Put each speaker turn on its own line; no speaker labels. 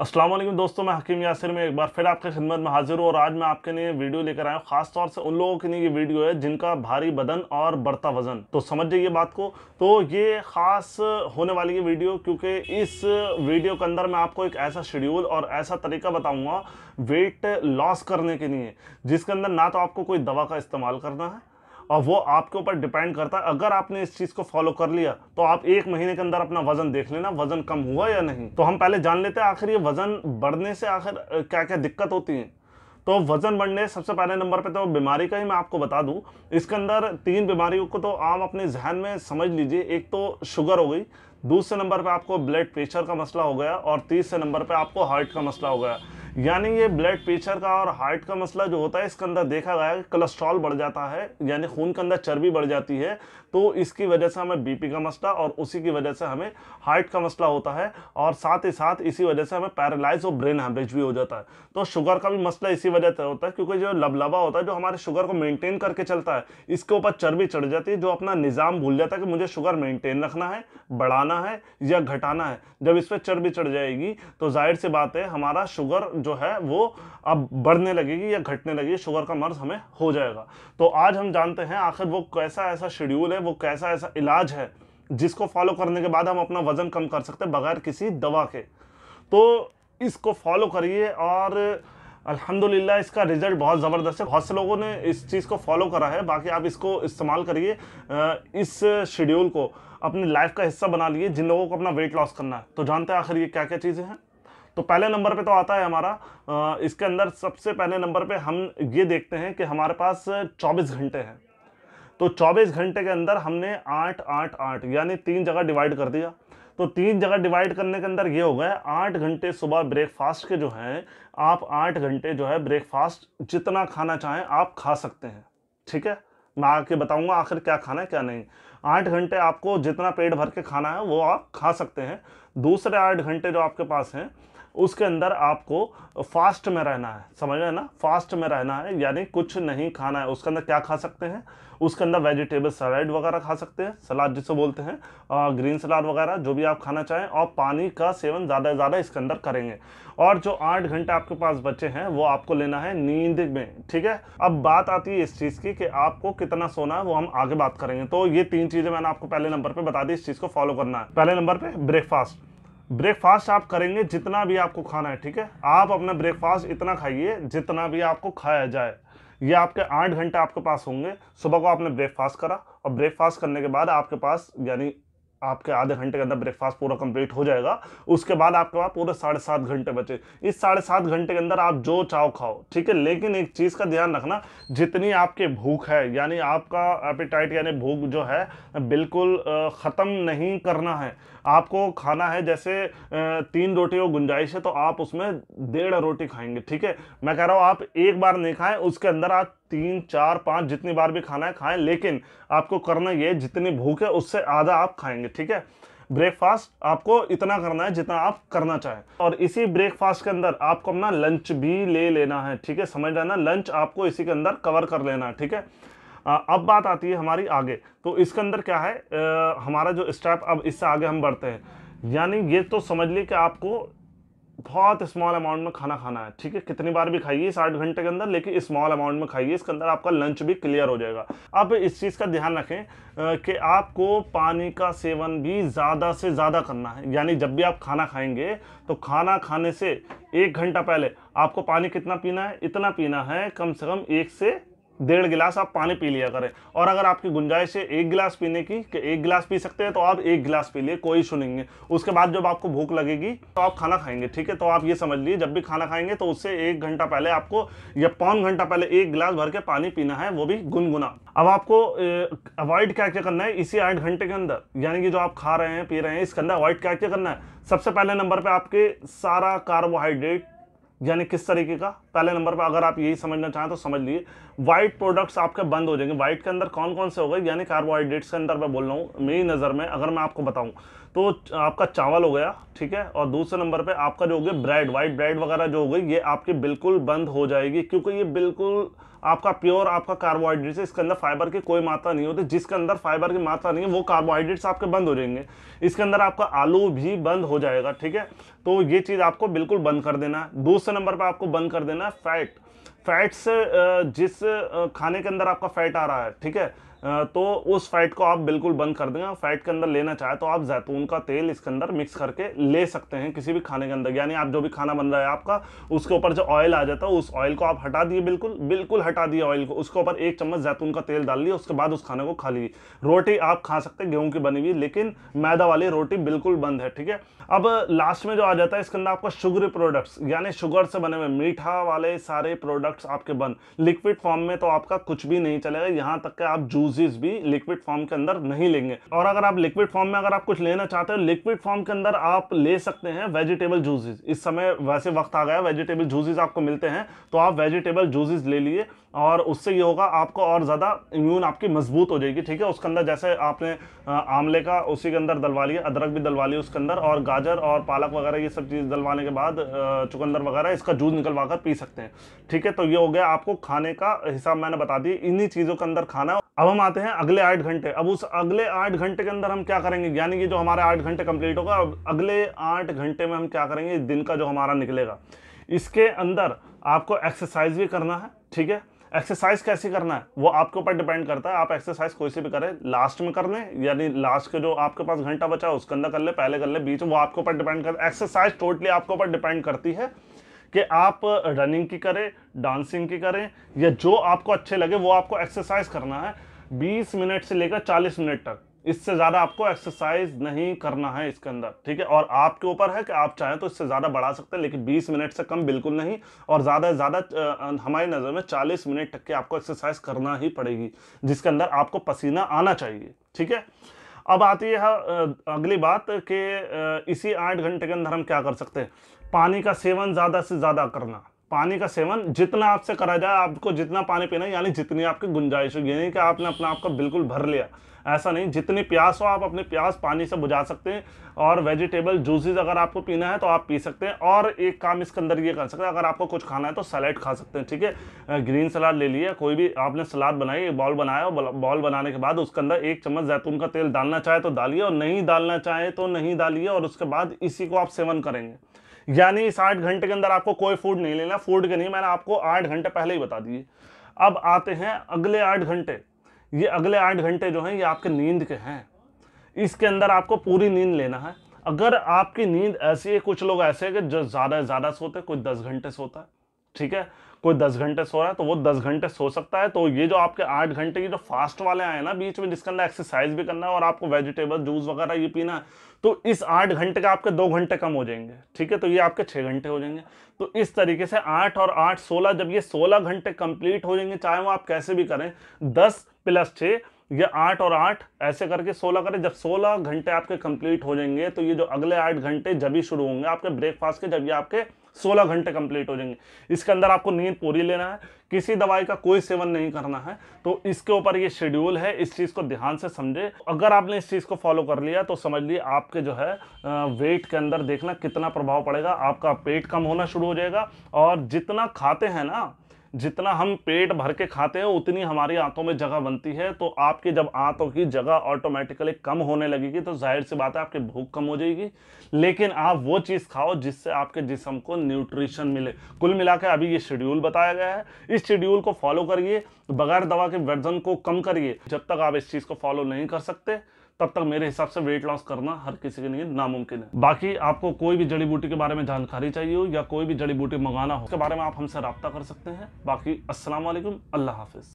असलम दोस्तों मैं हकीम यासिर में एक बार फिर आपकी खिदमत में हाजिर हूँ और आज मैं आपके लिए वीडियो लेकर आया हूँ खास तौर से उन लोगों के लिए ये वीडियो है जिनका भारी बदन और बढ़ता वजन तो समझिए ये बात को तो ये ख़ास होने वाली है वीडियो क्योंकि इस वीडियो के अंदर मैं आपको एक ऐसा शेड्यूल और ऐसा तरीका बताऊँगा वेट लॉस करने के लिए जिसके अंदर ना तो आपको कोई दवा का इस्तेमाल करना है और वो आपके ऊपर डिपेंड करता है अगर आपने इस चीज़ को फॉलो कर लिया तो आप एक महीने के अंदर अपना वजन देख लेना वजन कम हुआ या नहीं तो हम पहले जान लेते हैं आखिर ये वजन बढ़ने से आखिर क्या क्या दिक्कत होती है तो वजन बढ़ने सबसे पहले नंबर पे तो बीमारी का ही मैं आपको बता दूं इसके अंदर तीन बीमारियों को तो आप अपने जहन में समझ लीजिए एक तो शुगर हो गई दूसरे नंबर पे आपको ब्लड प्रेशर का मसला हो गया और तीसरे नंबर पे आपको हार्ट का मसला हो गया यानी ये ब्लड प्रेशर का और हार्ट का मसला जो होता है इसके अंदर देखा गया है कोलेस्ट्रॉल बढ़ जाता है यानी खून के अंदर चर्बी बढ़ जाती है तो इसकी वजह से हमें बीपी का मसला और उसी की वजह से हमें हार्ट का मसला होता है और साथ ही साथ इसी वजह से हमें पैरालाइज और ब्रेन हैमरेज भी हो जाता है तो शुगर का भी मसला इसी वजह से होता है क्योंकि जो लबलबा होता है जो हमारे शुगर को मेनटेन करके चलता है इसके ऊपर चर्बी चढ़ जाती है जो अपना निज़ाम भूल जाता है कि मुझे शुगर मेनटेन रखना है बढ़ाना है या घटाना है जब इस पर चर्बी चढ़ जाएगी तो जाहिर सी बात है हमारा शुगर जो है वो अब बढ़ने लगेगी या घटने लगेगी शुगर का मर्ज हमें हो जाएगा तो आज हम जानते हैं आखिर वो कैसा ऐसा शेड्यूल है वो कैसा ऐसा इलाज है जिसको फॉलो करने के बाद हम अपना वज़न कम कर सकते हैं बगैर किसी दवा के तो इसको फॉलो करिए और अल्हम्दुलिल्लाह इसका रिजल्ट बहुत ज़बरदस्त है बहुत से लोगों ने इस चीज़ को फॉलो करा है बाकी आप इसको इस्तेमाल करिए इस शेड्यूल को अपनी लाइफ का हिस्सा बना लिए जिन लोगों को अपना वेट लॉस करना है तो जानते हैं आखिर ये क्या क्या चीज़ें हैं तो पहले नंबर पे तो आता है हमारा इसके अंदर सबसे पहले नंबर पे हम ये देखते हैं कि हमारे पास 24 घंटे हैं तो 24 घंटे के अंदर हमने आठ आठ आठ यानी तीन जगह डिवाइड कर दिया तो तीन जगह डिवाइड करने के अंदर ये हो गए आठ घंटे सुबह ब्रेकफास्ट के जो हैं आप आठ घंटे जो है ब्रेकफास्ट जितना खाना चाहें आप खा सकते हैं ठीक है मैं आके बताऊंगा आखिर क्या खाना है क्या नहीं आठ घंटे आपको जितना पेट भर के खाना है वो आप खा सकते हैं दूसरे आठ घंटे जो आपके पास हैं उसके अंदर आपको फास्ट में रहना है समझ रहे हैं ना फास्ट में रहना है यानी कुछ नहीं खाना है उसके अंदर क्या खा सकते हैं उसके अंदर वेजिटेबल सलाद वगैरह खा सकते हैं सलाद जिसे बोलते हैं ग्रीन सलाद वगैरह जो भी आप खाना चाहें और पानी का सेवन ज़्यादा से ज़्यादा इसके अंदर करेंगे और जो आठ घंटे आपके पास बचे हैं वो आपको लेना है नींद में ठीक है अब बात आती है इस चीज़ की कि आपको कितना सोना है वो हम आगे बात करेंगे तो ये तीन चीज़ें मैंने आपको पहले नंबर पर बता दी इस चीज़ को फॉलो करना है पहले नंबर पर ब्रेकफास्ट ब्रेकफास्ट आप करेंगे जितना भी आपको खाना है ठीक है आप अपना ब्रेकफास्ट इतना खाइए जितना भी आपको खाया जाए ये आपके आठ घंटे आपके पास होंगे सुबह को आपने ब्रेकफास्ट करा और ब्रेकफास्ट करने के बाद आपके पास यानी आपके आधे घंटे के अंदर ब्रेकफास्ट पूरा कंप्लीट हो जाएगा उसके बाद आपके पास पूरे साढ़े सात घंटे बचे इस साढ़े सात घंटे के अंदर आप जो चाहो खाओ ठीक है लेकिन एक चीज़ का ध्यान रखना जितनी आपकी भूख है यानी आपका एपिटाइट यानी भूख जो है बिल्कुल ख़त्म नहीं करना है आपको खाना है जैसे तीन रोटी और गुंजाइश है तो आप उसमें डेढ़ रोटी खाएंगे ठीक है मैं कह रहा हूँ आप एक बार नहीं खाएं उसके अंदर आप तीन चार पाँच जितनी बार भी खाना है खाएं लेकिन आपको करना ये जितनी भूख है उससे आधा आप खाएंगे ठीक है ब्रेकफास्ट आपको इतना करना है जितना आप करना चाहें और इसी ब्रेकफास्ट के अंदर आपको अपना लंच भी ले लेना है ठीक है समझ ना लंच आपको इसी के अंदर कवर कर लेना है ठीक है अब बात आती है हमारी आगे तो इसके अंदर क्या है आ, हमारा जो स्टेप अब इससे आगे हम बढ़ते हैं यानी ये तो समझ लिए कि आपको बहुत स्मॉल अमाउंट में खाना खाना है ठीक है कितनी बार भी खाइए इस आठ घंटे के अंदर लेकिन स्मॉल अमाउंट में खाइए इसके अंदर आपका लंच भी क्लियर हो जाएगा अब इस चीज़ का ध्यान रखें कि आपको पानी का सेवन भी ज़्यादा से ज़्यादा करना है यानी जब भी आप खाना खाएंगे तो खाना खाने से एक घंटा पहले आपको पानी कितना पीना है इतना पीना है कम से कम एक से डेढ़ गिलास आप पानी पी लिया करें और अगर आपकी गुंजाइश है एक गिलास पीने की कि एक गिलास पी सकते हैं तो आप एक गिलास पी लिए कोई इशू नहीं है उसके बाद जब आपको भूख लगेगी तो आप खाना खाएंगे ठीक है तो आप ये समझ लीजिए जब भी खाना खाएंगे तो उससे एक घंटा पहले आपको या पौन घंटा पहले एक गिलास भर के पानी पीना है वो भी गुनगुना अब आपको अवॉइड क्या क्या करना है इसी आठ घंटे के अंदर यानी कि जो आप खा रहे हैं पी रहे हैं इसके अंदर अवॉइड क्या क्या करना है सबसे पहले नंबर पर आपके सारा कार्बोहाइड्रेट यानी किस तरीके का पहले नंबर पर अगर आप यही समझना चाहें तो समझ लीजिए वाइट प्रोडक्ट्स आपके बंद हो जाएंगे वाइट के अंदर कौन कौन से हो गए यानी कार्बोहाइड्रेट्स के अंदर मैं बोल रहा हूँ मेरी नज़र में अगर मैं आपको बताऊँ तो आपका चावल हो गया ठीक है और दूसरे नंबर पर आपका जो हो गया ब्रेड वाइट ब्रेड वगैरह जो हो गई ये आपकी बिल्कुल बंद हो जाएगी क्योंकि ये बिल्कुल आपका प्योर आपका कार्बोहाइड्रेट्स है इसके अंदर फाइबर की कोई मात्रा नहीं होती जिसके अंदर फाइबर की मात्रा नहीं है वो कार्बोहाइड्रेट्स आपके बंद हो जाएंगे इसके अंदर आपका आलू भी बंद हो जाएगा ठीक है तो ये चीज़ आपको बिल्कुल बंद कर देना है दूसरे नंबर पर आपको बंद कर देना है फैट फैट से जिस uh, खाने के अंदर आपका फैट आ रहा है ठीक है तो उस फैट को आप बिल्कुल बंद कर देंगे फैट के अंदर लेना चाहे तो आप जैतून का तेल इसके अंदर मिक्स करके ले सकते हैं किसी भी खाने के अंदर यानी आप जो भी खाना बन रहा है आपका उसके ऊपर जो ऑयल आ जाता है उस ऑयल को आप हटा दिए बिल्कुल बिल्कुल हटा दिए ऑयल को उसके ऊपर एक चम्मच जैतून का तेल डाल लिया उसके बाद उस खाने को खा लीजिए रोटी आप खा सकते हैं गेहूं की बनी हुई लेकिन मैदा वाली रोटी बिल्कुल बंद है ठीक है अब लास्ट में जो आ जाता है इसके अंदर आपका शुगर प्रोडक्ट्स यानी शुगर से बने हुए मीठा वाले सारे प्रोडक्ट्स आपके बंद लिक्विड फॉर्म में तो आपका कुछ भी नहीं चलेगा यहाँ तक के आप जूस जूसेस भी लिक्विड फॉर्म के अंदर नहीं लेंगे और अगर आप लिक्विड फॉर्म में अगर आप कुछ लेना चाहते हो लिक्विड फॉर्म के अंदर आप ले सकते हैं वेजिटेबल जूसेस इस समय वैसे वक्त आ गया वेजिटेबल जूसेस आपको मिलते हैं तो आप वेजिटेबल जूसेस ले लिए और उससे ये होगा आपको और ज़्यादा इम्यून आपकी मजबूत हो जाएगी ठीक है उसके अंदर जैसे आपने आमले का उसी के अंदर दलवा लिया अदरक भी दलवा लिया उसके अंदर और गाजर और पालक वगैरह ये सब चीज़ दलवाने के बाद चुकंदर वगैरह इसका जूस निकलवा कर पी सकते हैं ठीक है तो ये हो गया आपको खाने का हिसाब मैंने बता दिया इन्हीं चीज़ों के अंदर खाना अब हम आते हैं अगले आठ घंटे अब उस अगले आठ घंटे के अंदर हम क्या करेंगे यानी कि जो हमारे आठ घंटे कंप्लीट होगा अब अगले आठ घंटे में हम क्या करेंगे दिन का जो हमारा निकलेगा इसके अंदर आपको एक्सरसाइज भी करना है ठीक है एक्सरसाइज कैसे करना है वो आपके ऊपर डिपेंड करता है आप एक्सरसाइज कोई से भी करें लास्ट में कर लें यानी लास्ट के जो आपके पास घंटा बचा है उसके अंदर कर ले पहले कर ले बीच में वो आपके ऊपर डिपेंड कर एक्सरसाइज टोटली आपके ऊपर डिपेंड करती है कि आप रनिंग की करें डांसिंग की करें या जो आपको अच्छे लगे वो आपको एक्सरसाइज करना है 20 मिनट से लेकर 40 मिनट तक इससे ज़्यादा आपको एक्सरसाइज नहीं करना है इसके अंदर ठीक है और आपके ऊपर है कि आप चाहें तो इससे ज़्यादा बढ़ा सकते हैं लेकिन 20 मिनट से कम बिल्कुल नहीं और ज़्यादा से ज़्यादा हमारी नज़र में 40 मिनट तक के आपको एक्सरसाइज करना ही पड़ेगी जिसके अंदर आपको पसीना आना चाहिए ठीक है अब आती है अगली बात कि इसी आठ घंटे के अंदर हम क्या कर सकते हैं पानी का सेवन ज़्यादा से ज़्यादा करना पानी का सेवन जितना आपसे करा जाए आपको जितना पानी पीना यानी जितनी आपकी गुंजाइश हो यानी कि आपने अपना आपका बिल्कुल भर लिया ऐसा नहीं जितनी प्यास हो आप अपने प्यास पानी से बुझा सकते हैं और वेजिटेबल जूसेस अगर आपको पीना है तो आप पी सकते हैं और एक काम इसके अंदर ये कर सकते हैं अगर आपको कुछ खाना है तो सलाद खा सकते हैं ठीक है ग्रीन सलाद ले लिया कोई भी आपने सलाद बनाई बॉल बनाया बॉल बनाने के बाद उसके अंदर एक चम्मच जैतून का तेल डालना चाहे तो डालिए और नहीं डालना चाहे तो नहीं डालिए और उसके बाद इसी को आप सेवन करेंगे यानी इस आठ घंटे के अंदर आपको कोई फूड नहीं लेना फूड के नहीं मैंने आपको आठ घंटे पहले ही बता दिए अब आते हैं अगले आठ घंटे ये अगले आठ घंटे जो हैं ये आपके नींद के हैं इसके अंदर आपको पूरी नींद लेना है अगर आपकी नींद ऐसी है कुछ लोग ऐसे हैं कि जो ज़्यादा ज़्यादा सोते कोई दस घंटे सोता है ठीक है कोई दस घंटे सो रहा है तो वो दस घंटे सो सकता है तो ये जो आपके आठ घंटे की जो फास्ट वाले आए ना बीच में जिसके अंदर एक्सरसाइज भी करना है और आपको वेजिटेबल जूस वगैरह ये पीना है तो इस आठ घंटे का आपके दो घंटे कम हो जाएंगे ठीक है तो ये आपके छः घंटे हो जाएंगे तो इस तरीके से आठ और आठ सोलह जब ये सोलह घंटे कंप्लीट हो जाएंगे चाहे वो आप कैसे भी करें दस प्लस छः ये आठ और आठ ऐसे करके सोलह करें जब सोलह घंटे आपके कंप्लीट हो जाएंगे तो ये जो अगले आठ घंटे जब ही शुरू होंगे आपके ब्रेकफास्ट के जब ये आपके सोलह घंटे कंप्लीट हो जाएंगे इसके अंदर आपको नींद पूरी लेना है किसी दवाई का कोई सेवन नहीं करना है तो इसके ऊपर ये शेड्यूल है इस चीज़ को ध्यान से समझे अगर आपने इस चीज़ को फॉलो कर लिया तो समझ लिए आपके जो है वेट के अंदर देखना कितना प्रभाव पड़ेगा आपका पेट कम होना शुरू हो जाएगा और जितना खाते हैं ना जितना हम पेट भर के खाते हैं उतनी हमारी आंतों में जगह बनती है तो आपकी जब आंतों की जगह ऑटोमेटिकली कम होने लगेगी तो जाहिर सी बात है आपकी भूख कम हो जाएगी लेकिन आप वो चीज़ खाओ जिससे आपके जिसम को न्यूट्रिशन मिले कुल के अभी ये शेड्यूल बताया गया है इस शेड्यूल को फॉलो करिए बगैर दवा के वर्जन को कम करिए जब तक आप इस चीज़ को फॉलो नहीं कर सकते तब तक मेरे हिसाब से वेट लॉस करना हर किसी के लिए नामुमकिन है बाकी आपको कोई भी जड़ी बूटी के बारे में जानकारी चाहिए हो या कोई भी जड़ी बूटी मंगाना हो उसके बारे में आप हमसे रबता कर सकते हैं बाकी असलम अल्लाह हाफिज़